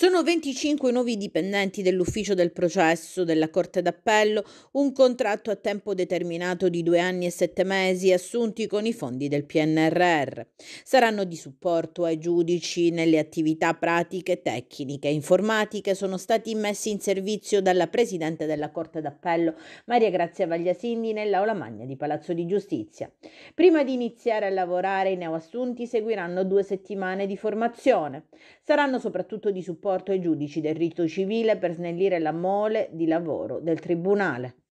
Sono 25 nuovi dipendenti dell'ufficio del processo della Corte d'Appello, un contratto a tempo determinato di due anni e sette mesi assunti con i fondi del PNRR. Saranno di supporto ai giudici nelle attività pratiche, tecniche e informatiche. Sono stati messi in servizio dalla Presidente della Corte d'Appello, Maria Grazia Vagliasindi, nell'Aula Magna di Palazzo di Giustizia. Prima di iniziare a lavorare i neoassunti seguiranno due settimane di formazione. Saranno soprattutto di supporto supporto ai giudici del rito civile per snellire la mole di lavoro del tribunale.